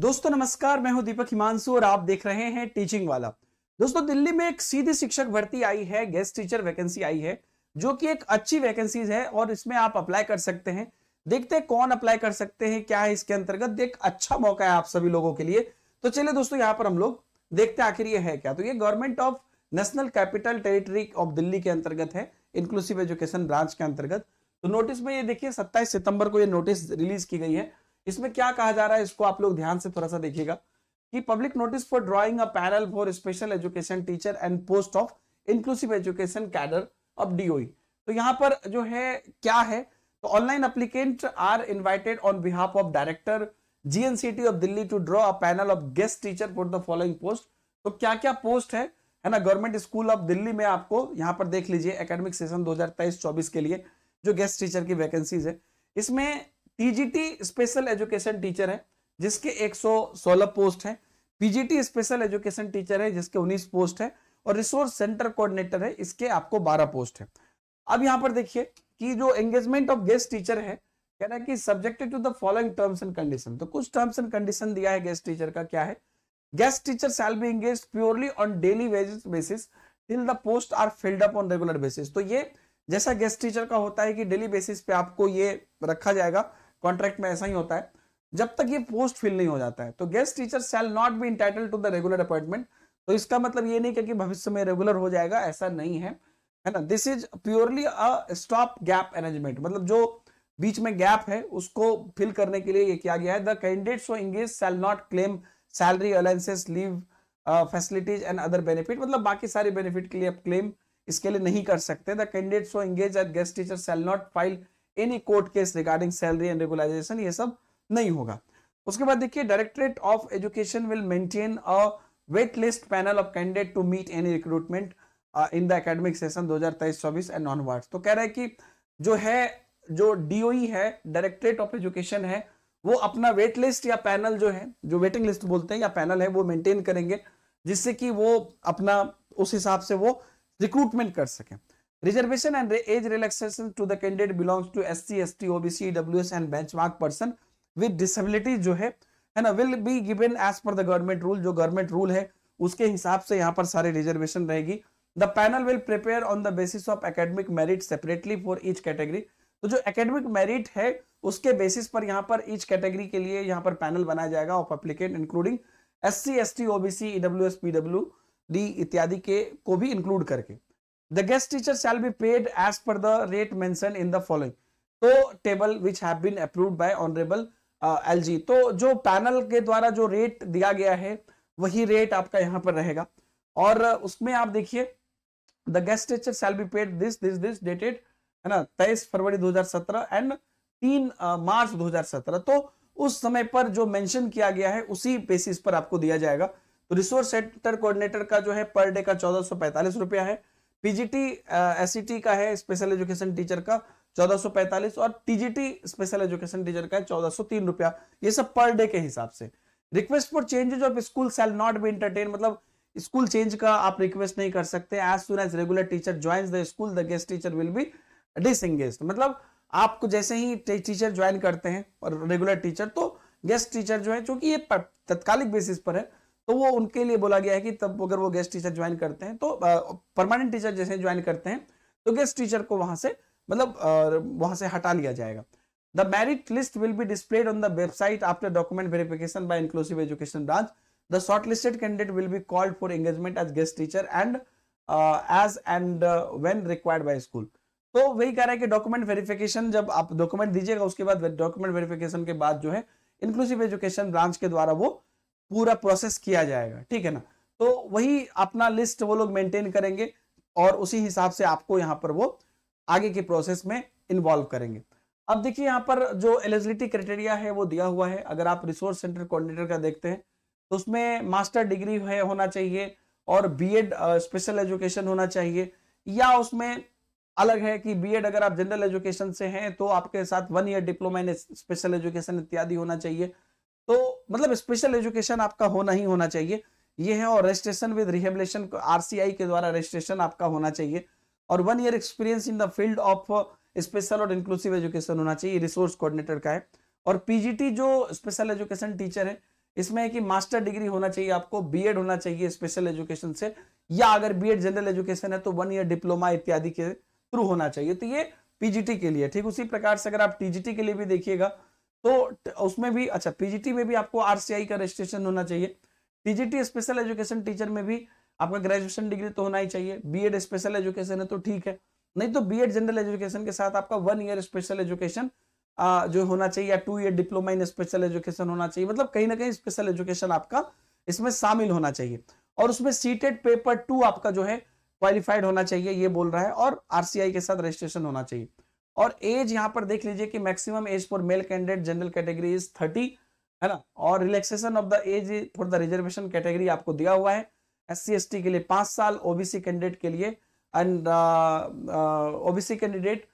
दोस्तों नमस्कार मैं हूं दीपक हिमांशु और आप देख रहे हैं टीचिंग वाला दोस्तों दिल्ली में एक सीधी शिक्षक भर्ती आई है गेस्ट टीचर वैकेंसी आई है जो कि एक अच्छी वैकेंसीज है और इसमें आप अप्लाई कर सकते हैं देखते हैं कौन अप्लाई कर सकते हैं क्या है इसके अंतर्गत देख अच्छा मौका है आप सभी लोगों के लिए तो चलिए दोस्तों यहाँ पर हम लोग देखते हैं आखिर ये है क्या तो ये government of national capital territory of Delhi के अंतर्गत है इंक्लूसिव एजुकेशन ब्रांच के अंतर्गत तो नोटिस में ये देखिए 27 सितंबर को ये नोटिस रिलीज की गई है इसमें क्या कहा जा रहा है इसको आप लोग ध्यान से थोड़ा सा देखिएगा कि public notice for drawing a panel for special education teacher and post of inclusive education cadre of DOE तो यहाँ पर जो है क्या है तो online applicant are invited on behalf of director GNCT of Delhi to draw a panel of guest teacher for the following post तो क्या क्या पोस्ट है है ना गवर्नमेंट स्कूल ऑफ दिल्ली में आपको यहाँ पर देख लीजिए एकेडमिक सेशन 2023-24 के लिए जो गेस्ट टीचर की वैकेंसीज है इसमें टीजीटी स्पेशल एजुकेशन टीचर है जिसके 116 पोस्ट हैं पीजीटी स्पेशल एजुकेशन टीचर है जिसके 19 पोस्ट है और रिसोर्स सेंटर कोऑर्डिनेटर है इसके आपको 12 पोस्ट है अब यहाँ पर देखिए कि जो एंगेजमेंट ऑफ गेस्ट टीचर है कह रहा है कि subjected to the following terms and condition तो कुछ टर्म्स एंड कंडीशन दिया है गेस्ट टीचर का क्या है guest teacher shall be engage purely on daily wages basis till the post are filled up on regular basis तो ये जैसा गेस्ट टीचर का होता है कि डेली बेसिस पे आपको ये रखा जाएगा कॉन्ट्रैक्ट में ऐसा ही होता है जब तक ये पोस्ट फिल नहीं हो जाता है तो guest teacher shall not be entitle to the regular appointment तो इसका मतलब ये नहीं कि भविष्य में रेगुलर हो जाएगा ऐसा नहीं है है ना this is purely a stop gap arrangement मतलब जो बीच में गैप है उसको फिल करने के लिए ये किया गया है द कैंडिडेट्स वो engage shall not claim salary allowances leave facilities and other benefit मतलब बाकी सारे बेनिफिट के लिए आप क्लेम इसके लिए नहीं कर सकते the candidates so engage at guest teacher shall not file any court case regarding salary and regularization ये सब नहीं होगा उसके बाद देखिए directorate of education will maintain a wait list panel of candidate to meet any recruitment in the academic session 2023-24 and onwards तो कह रहा है कि जो है जो डीओई e है डायरेक्टरेट ऑफ एजुकेशन है वो अपना वेट लिस्ट या पैनल जो है जो वेटिंग लिस्ट बोलते हैं या पैनल है वो मेंटेन करेंगे जिससे कि वो अपना उस हिसाब से वो रिक्रूटमेंट कर सकें Reservation and age relaxation to the candidate belongs to SC, ST, OBC, WS and benchmark person with disability जो है है ना will be given as per the government rule जो गवर्नमेंट रूल है उसके हिसाब से यहाँ पर सारे रिजर्वेशन रहेगी the panel will prepare on the basis of academic merit separately for each category तो जो एकेडमिक मेरिट है उसके बेसिस पर यहाँ पर ईच कैटेगरी के लिए यहाँ पर पैनल बनाया जाएगा of applicant including S C S T OBC EW S P W D इत्यादि के को भी इंक्लूड करके the guest teacher shall be paid as per the rate mention in the following तो table which have been approved by honourable LG तो जो panel के द्वारा जो रेट दिया गया है वही रेट आपका यहां पर रहेगा और उसमें आप देखिए the guest teacher shall be paid this this this dated है ना तेईस फरवरी 2017 एंड तीन uh, मार्च 2017 तो उस समय पर जो मेंशन किया गया है उसी बेसिस पर आपको दिया जाएगा तो रिसोर्स सेंटर कोऑर्डिनेटर का जो है पर डे का चौदह रुपया है पीजीटी एसईटी uh, e का है स्पेशल एजुकेशन टीचर का 1445 और टीजीटी स्पेशल एजुकेशन टीचर का है चौदह रुपया ये सब पर डे के हिसाब से request for changes of school shall not be entertain मतलब स्कूल चेंज का आप रिक्वेस्ट नहीं कर सकते as soon as regular teacher join the school the guest teacher will be disengage मतलब आपको जैसे ही टीचर ज्वाइन करते हैं और रेगुलर टीचर तो गेस्ट टीचर जो है चूंकि ये तत्कालिक बेसिस पर है तो वो उनके लिए बोला गया है कि तब अगर वो गेस्ट टीचर ज्वाइन करते हैं तो परमानेंट टीचर जैसे ज्वाइन करते हैं तो गेस्ट टीचर को वहां से मतलब वहां से हटा लिया जाएगा the merit list will be displayed on the website after document verification by inclusive education branch the short listed candidate will be called for engagement as guest teacher and as and when required by school तो वही कह रहा है कि document verification जब आप document दीजिएगा उसके बाद डॉक्यूमेंट वेरिफिकेशन के बाद जो है इंक्लूसिव एजुकेशन ब्रांच के द्वारा वो पूरा प्रोसेस किया जाएगा ठीक है ना तो वही अपना लिस्ट वो लोग मेंटेन करेंगे और उसी हिसाब से आपको यहाँ पर वो आगे के प्रोसेस में इन्वॉल्व करेंगे अब देखिए यहाँ पर जो एलिजिबिलिटी क्राइटेरिया है वो दिया हुआ है अगर आप रिसोर्स सेंटर कोऑर्डिनेटर का देखते हैं तो उसमें मास्टर डिग्री है होना चाहिए और बीएड स्पेशल एजुकेशन होना चाहिए या उसमें अलग है कि बीएड अगर आप जनरल एजुकेशन से हैं तो आपके साथ one year diploma in special education इत्यादि होना चाहिए तो मतलब स्पेशल एजुकेशन आपका होना ही होना चाहिए ये है और रजिस्ट्रेशन विद रिहेबलेशन आरसीआई के द्वारा रजिस्ट्रेशन आपका होना चाहिए और one year experience in the field of special और इंक्लूसिव एजुकेशन होना चाहिए रिसोर्स कोऑर्डिनेटर का है और पीजीटी जो स्पेशल एजुकेशन टीचर है इसमें है कि मास्टर डिग्री होना चाहिए आपको बीएड होना चाहिए स्पेशल एजुकेशन से या अगर बीएड जनरल एजुकेशन है तो वन ईयर डिप्लोमा इत्यादि के थ्रू होना चाहिए तो ये पीजीटी के लिए ठीक उसी प्रकार से अगर आप टीजीटी के लिए भी देखिएगा तो उसमें भी अच्छा पीजीटी में भी आपको आरसीआई का रजिस्ट्रेशन होना चाहिए पीजीटी स्पेशल एजुकेशन टीचर में भी आपका ग्रेजुएशन डिग्री तो होना ही चाहिए बीएड स्पेशल एजुकेशन है तो ठीक है नहीं तो बीएड जनरल एजुकेशन के साथ आपका वन ईयर स्पेशल एजुकेशन जो होना चाहिए या two year diploma in special education होना चाहिए मतलब कहीं ना कहीं स्पेशल एजुकेशन आपका इसमें शामिल होना चाहिए और उसमें सीटेड पेपर टू आपका जो है क्वालिफाइड होना चाहिए ये बोल रहा है और आरसीआई के साथ रजिस्ट्रेशन होना चाहिए और एज यहां पर देख लीजिए कि maximum age for male candidate general category is thirty है ना और relaxation of the age for the reservation category आपको दिया हुआ है एस सी के लिए पांच साल ओबीसी कैंडिडेट के लिए and OBC candidate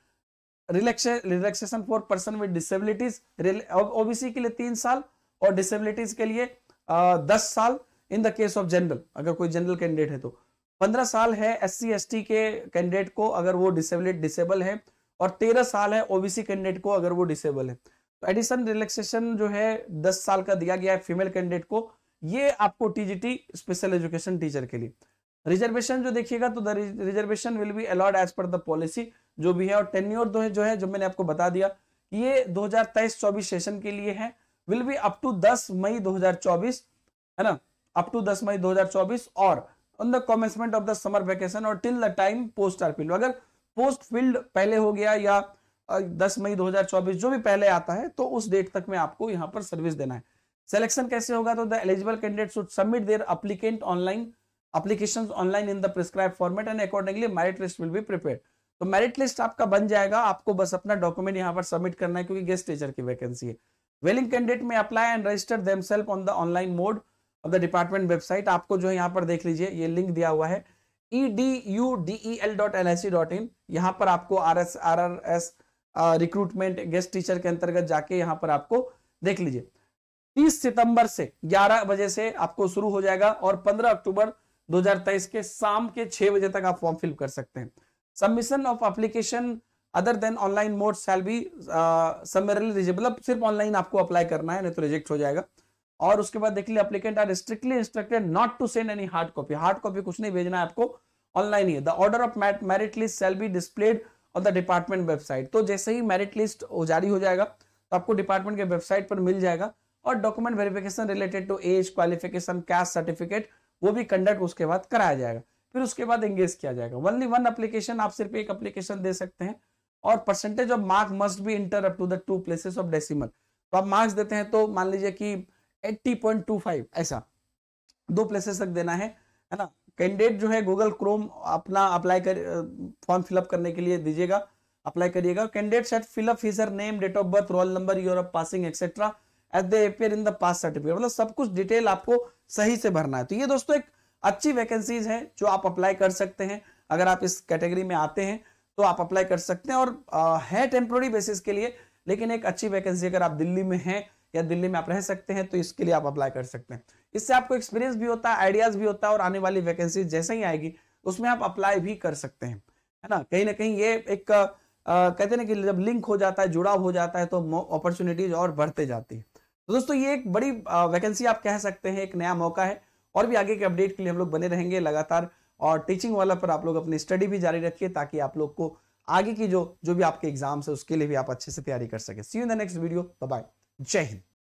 relaxation for person with disabilities OBC के लिए तीन साल और डिसेबिलिटीज के लिए uh, दस साल in the case of general अगर कोई जनरल कैंडिडेट है तो पंद्रह साल है एस सी के कैंडिडेट को अगर वो डिसेबिलिट डिसेबल है और तेरह साल है ओबीसी कैंडिडेट को अगर वो डिसेबल है तो एडिशन रिलैक्सेशन जो है दस साल का दिया गया है फीमेल कैंडिडेट को ये आपको टीजीटी स्पेशल एजुकेशन टीचर के लिए रिजर्वेशन जो देखिएगा तो reservation will be allowed as per the policy जो भी है और टेन्योर दो है जो है जो मैंने आपको बता दिया ये 2023-24 सेशन के लिए है will be up to 10 May 2024 है ना अप टू 10 मई 2024 और on the commencement of the summer vacation और टिल द टाइम पोस्ट आरपीलो अगर पोस्ट फिल्ड पहले हो गया या दस मई 2024 जो भी पहले आता है तो उस डेट तक में आपको यहाँ पर सर्विस देना है सिलेक्शन कैसे होगा तो the eligible candidate should submit their applicant online application online in the prescribe format and accordingly merit list will be prepare तो मेरिट लिस्ट आपका बन जाएगा आपको बस अपना डॉक्यूमेंट यहाँ पर सबमिट करना है क्योंकि गेस्ट टीचर की वैकेंसी है willing candidate may apply and register themselves on the online mode of the department website आपको जो है यहाँ पर देख लीजिए ये लिंक दिया हुआ है E D U D L dot L I C dot in यहाँ पर आपको R S R R S recruitment guest teacher के अंतर्गत जाके यहाँ पर आपको देख लीजिए 30 सितंबर से 11 बजे से आपको शुरू हो जाएगा और 15 अक्टूबर 2023 के शाम के 6 बजे तक आप फॉर्म फिल कर सकते हैं submission of application other than online mode shall be summarily rejectable अब सिर्फ ऑनलाइन आपको अप्लाई करना है नहीं तो रिजेक्ट हो जाएगा और उसके बाद देख लिया applicant are strictly instructed not to send any hard copy hard copy कुछ नहीं भेजना है आपको ऑनलाइन ही the order of merit list shall be displayed on the department website तो जैसे ही मेरिट लिस्ट जारी हो जाएगा तो आपको डिपार्टमेंट के वेबसाइट पर मिल जाएगा और document verification related to age qualification caste certificate वो भी कंडक्ट उसके बाद कराया जाएगा फिर उसके बाद एंगेज किया जाएगा वनली वन अप्लीकेशन आप सिर्फ एक अप्लीकेशन दे सकते हैं और percentage of marks must be inter up to the two places of decimal तो आप मार्क्स देते हैं तो मान लीजिए कि 80.25 ऐसा दो प्लेसेस तक देना है है ना कैंडिडेट जो है गूगल क्रोम अपना अप्लाई कर फॉर्म फिलअप करने के लिए दीजिएगा अप्लाई करिएगा candidate set fill up his her name date of birth roll number year of passing etcetera at the appear in the pass certificate मतलब सब कुछ डिटेल आपको सही से भरना है तो ये दोस्तों एक अच्छी वैकेंसीज है जो आप अप्लाई कर सकते हैं अगर आप इस कैटेगरी में आते हैं तो आप अप्लाई कर सकते हैं और आ, है टेम्प्रोरी बेसिस के लिए लेकिन एक अच्छी वैकेंसी अगर आप दिल्ली में हैं या दिल्ली में आप रह सकते हैं तो इसके लिए आप अप्लाई कर सकते हैं इससे आपको एक्सपीरियंस भी होता है आइडियाज भी होता है और आने वाली वैकेंसी जैसे ही आएगी उसमें आप अप्लाई भी कर सकते हैं है ना कहीं ना कहीं ये एक आ, कहते ना कि जब लिंक हो जाता है जुड़ाव हो जाता है तो अपॉर्चुनिटीज और बढ़ते जाती है तो दोस्तों ये एक बड़ी वैकेंसी आप कह सकते हैं एक नया मौका है और भी आगे के अपडेट के लिए हम लोग बने रहेंगे लगातार और टीचिंग वाला पर आप लोग अपनी स्टडी भी जारी रखिए ताकि आप लोग को आगे की जो जो भी आपके एग्जाम्स है उसके लिए भी आप अच्छे से तैयारी कर सके see you in the next video bye Jai Hind